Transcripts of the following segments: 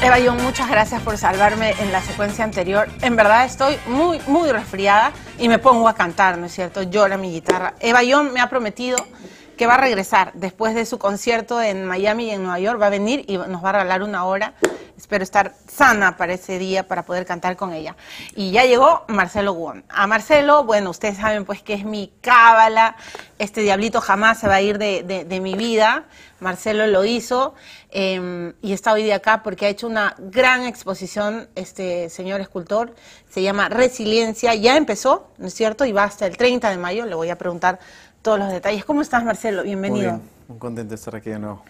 Eva Young, muchas gracias por salvarme en la secuencia anterior. En verdad estoy muy, muy resfriada y me pongo a cantar, ¿no es cierto? Llora mi guitarra. Eva Young me ha prometido que va a regresar después de su concierto en Miami y en Nueva York. Va a venir y nos va a regalar una hora Espero estar sana para ese día para poder cantar con ella. Y ya llegó Marcelo Guón. A Marcelo, bueno, ustedes saben pues que es mi cábala. Este diablito jamás se va a ir de, mi vida. Marcelo lo hizo em, y está hoy de acá porque ha hecho una gran exposición, este señor escultor. Se llama Resiliencia. Ya empezó, ¿no es cierto? Y va hasta el 30 de mayo. Le voy a preguntar todos los detalles. ¿Cómo estás, Marcelo? Bienvenido. Muy bien. contento de estar aquí de nuevo.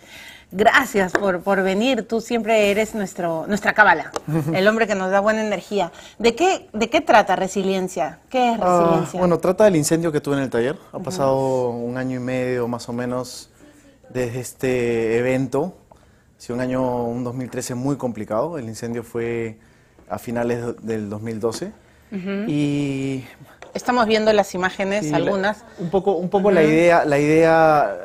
Gracias por, por venir. Tú siempre eres nuestro, nuestra cábala, el hombre que nos da buena energía. ¿De qué, de qué trata resiliencia? ¿Qué es ah, resiliencia? bueno, trata del incendio que tuve en el taller. Ha pasado un año y medio más o menos desde este evento. Ha sido un año, un 2013 muy complicado. El incendio fue a finales del 2012. Y. Estamos viendo las imágenes, algunas. un poco, un poco la idea, la idea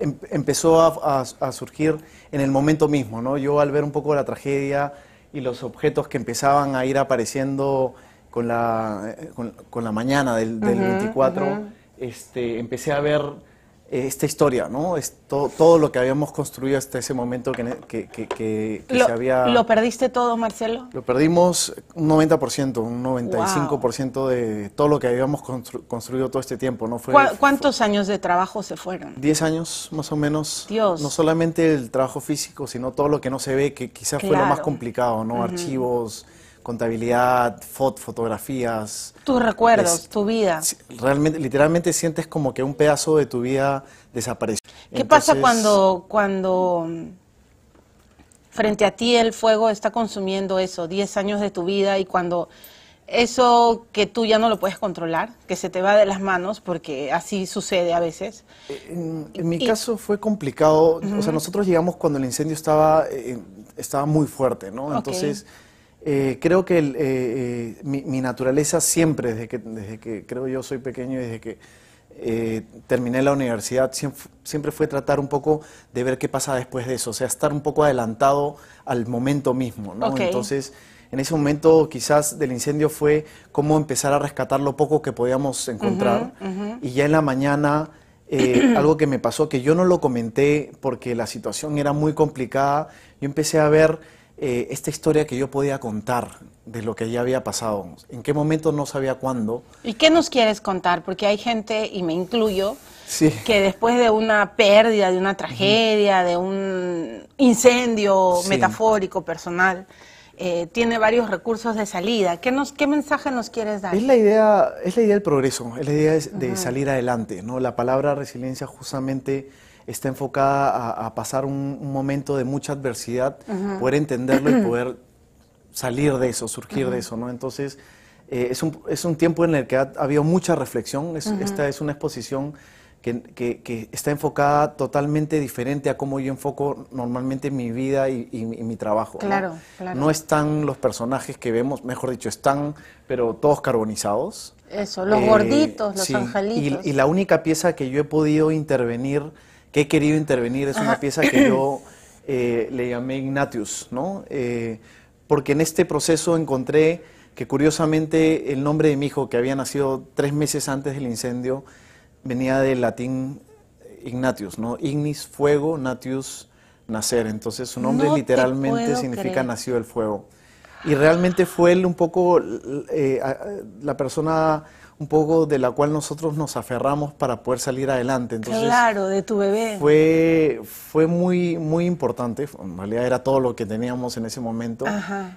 Em, empezó a, surgir en el momento mismo, ¿no? Yo al ver un poco la tragedia y los objetos que empezaban a ir apareciendo con la, eh, con, la mañana del, 24, este, empecé a ver esta historia, ¿no? Es todo, todo lo que habíamos construido hasta ese momento que, que, se había... ¿Lo perdiste todo, Marcelo? Lo perdimos un 90%, un 95% de todo lo que habíamos construido todo este tiempo, ¿no? Fue, ¿Cuántos años de trabajo se fueron? Diez años, más o menos. Dios. No solamente el trabajo físico, sino todo lo que no se ve, que quizás fue lo más complicado, ¿no? Archivos contabilidad, fot, fotografías. Tus recuerdos, tu vida. Realmente, literalmente sientes como que un pedazo de tu vida desapareció. ¿Qué pasa cuando, cuando frente a ti el fuego está consumiendo eso, 10 años de tu vida y cuando eso que tú ya no lo puedes controlar, que se te va de las manos, porque así sucede a veces. En, mi caso fue complicado, o sea, nosotros llegamos cuando el incendio estaba, eh, estaba muy fuerte, ¿no? Entonces eh, creo que eh, eh, mi, naturaleza siempre, desde que, desde que creo yo soy pequeño y desde que terminé la universidad, siempre, fue tratar un poco de ver qué pasa después de eso, o sea, estar un poco adelantado al momento mismo, Entonces, en ese momento quizás del incendio fue cómo empezar a rescatar lo poco que podíamos encontrar y ya en la mañana... algo que me pasó que yo no lo comenté porque la situación era muy complicada, yo empecé a ver eh, esta historia que yo podía contar de lo que ya había pasado. En qué momento no sabía cuándo. ¿Y qué nos quieres contar? Porque hay gente, y me incluyo, que después de una pérdida, de una tragedia, de un incendio metafórico, personal, eh, tiene varios recursos de salida. ¿Qué, nos, ¿Qué mensaje nos quieres dar? Es la idea, es la idea del progreso, es la idea de, salir adelante. ¿no? La palabra resiliencia justamente está enfocada a, pasar un, momento de mucha adversidad, poder entenderlo y poder salir de eso, surgir de eso, ¿no? Entonces, eh, es, un, es, un, tiempo en el que ha, habido mucha reflexión, esta es una exposición que, que, está enfocada totalmente diferente a cómo yo enfoco normalmente mi vida y, mi trabajo. Claro, ¿no? claro. No están los personajes que vemos, mejor dicho, están, pero todos carbonizados. Eso, los eh, gorditos, los angelitos. Y, y, la única pieza que yo he podido intervenir que he querido intervenir es una pieza que yo eh, le llamé Ignatius, ¿no? Eh, porque en este proceso encontré que curiosamente el nombre de mi hijo, que había nacido tres meses antes del incendio, venía del latín eh, Ignatius, ¿no? Ignis, fuego, natius, nacer. Entonces su nombre literalmente significa nacido nació el fuego. Y realmente fue él un poco la persona un poco de la cual nosotros nos aferramos para poder salir adelante. claro, de tu bebé. Fue, fue muy, muy importante, en realidad era todo lo que teníamos en ese momento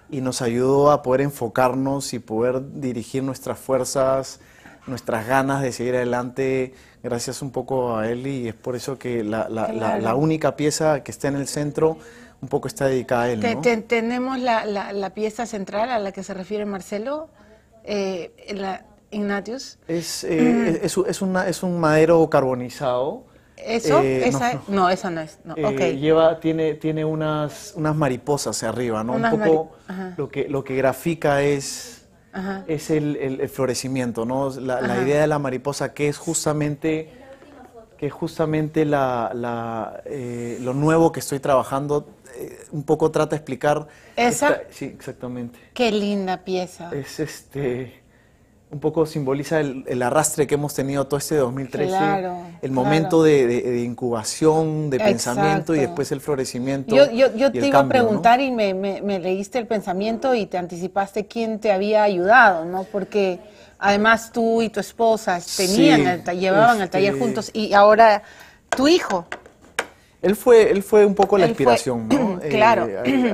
y nos ayudó a poder enfocarnos y poder dirigir nuestras fuerzas, nuestras ganas de seguir adelante gracias un poco a él y es por eso que la, la, única pieza que está en el centro un poco está dedicada a él. tenemos la, pieza central a la que se refiere Marcelo. Eh, la, Ignatius? Es, eh, mm. es, es, un madero carbonizado. ¿Eso? Eh, no, esa no es. Eh, lleva, tiene, tiene unas, unas mariposas hacia arriba, ¿no? un poco lo que, lo que grafica es, es el, florecimiento, ¿no? La, idea de la mariposa que es justamente que justamente la, la lo nuevo que estoy trabajando, un poco trata de explicar. ¿Esa? sí, exactamente. Qué linda pieza. Es este un poco simboliza el, arrastre que hemos tenido todo este 2013, claro, el momento de, incubación, de pensamiento y después el florecimiento. Yo, yo te iba a preguntar y me, leíste el pensamiento y te anticipaste quién te había ayudado, ¿no? Porque además tú y tu esposa tenían, llevaban al el taller este, juntos y ahora tu hijo. Él fue, él fue un poco la inspiración, ¿no? Eh, claro. él,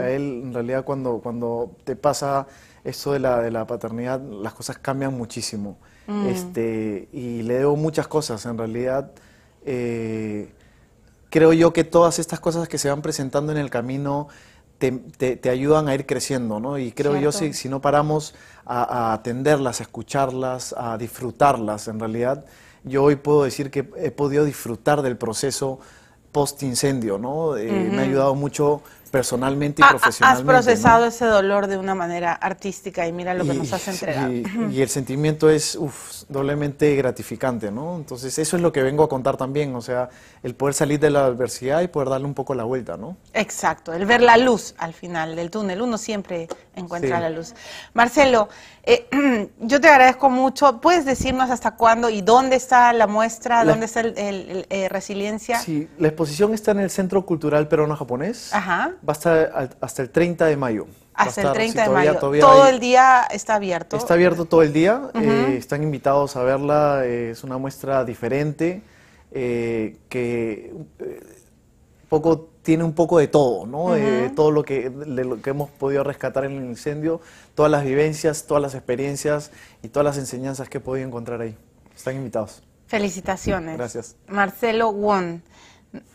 en realidad, cuando, cuando te pasa eso de la, de la paternidad, las cosas cambian muchísimo. Mm. Este, y le debo muchas cosas, en realidad. Eh, creo yo que todas estas cosas que se van presentando en el camino te, te ayudan a ir creciendo, ¿no? Y creo yo si, si no paramos a, atenderlas, a escucharlas, a disfrutarlas, en realidad, yo hoy puedo decir que he podido disfrutar del proceso post incendio, ¿no? Eh, me ha ayudado mucho personalmente y profesionalmente. Has procesado ese dolor de una manera artística y mira lo que nos has entregado. Y, el sentimiento es doblemente gratificante, ¿no? Entonces, eso es lo que vengo a contar también, o sea, el poder salir de la adversidad y poder darle un poco la vuelta, ¿no? Exacto, el ver la luz al final del túnel, uno siempre encuentra la luz. Marcelo, eh, yo te agradezco mucho. ¿Puedes decirnos hasta cuándo y dónde está la muestra? ¿Dónde está el, eh, Resiliencia? Sí, la exposición está en el Centro Cultural Peruano Japonés. Ajá va a estar hasta el 30 de mayo. Hasta el 30 de mayo. Todo el día está abierto. Está abierto todo el día. Eh, están invitados a verla. Eh, es una muestra diferente eh, que poco tiene un poco de todo, ¿no? todo lo que, lo que hemos podido rescatar en el incendio, todas las vivencias, todas las experiencias y todas las enseñanzas que he podido encontrar ahí. Están invitados. Felicitaciones. Gracias. Marcelo Won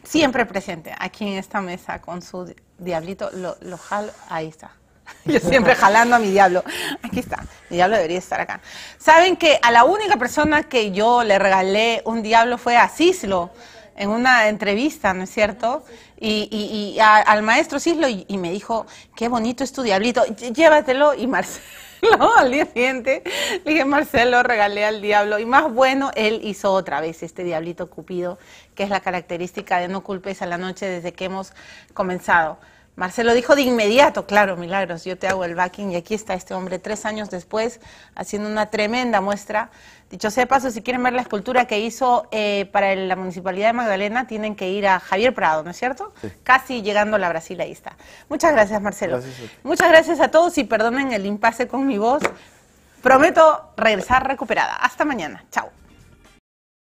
siempre presente aquí en esta mesa con su diablito, lo, lo jalo, ahí está. Yo siempre jalando a mi diablo. Aquí está, mi diablo debería estar acá. Saben que a la única persona que yo le regalé un diablo fue a Cislo en una entrevista, ¿no es cierto? Y, y, al maestro Cislo y, me dijo, qué bonito es tu diablito, llévatelo y Marcelo. no, al día siguiente le dije, Marcelo, regalé al diablo. Y más bueno, él hizo otra vez este diablito cupido, que es la característica de no culpes a la noche desde que hemos comenzado. Marcelo dijo de inmediato, claro, milagros, yo te hago el backing y aquí está este hombre tres años después haciendo una tremenda muestra. Dicho sea paso, si quieren ver la escultura que hizo eh, para la Municipalidad de Magdalena, tienen que ir a Javier Prado, ¿no es cierto? Casi llegando a la Brasil, ahí está. Muchas gracias, Marcelo. Muchas gracias a todos y perdonen el impasse con mi voz. Prometo regresar recuperada. Hasta mañana. Chao.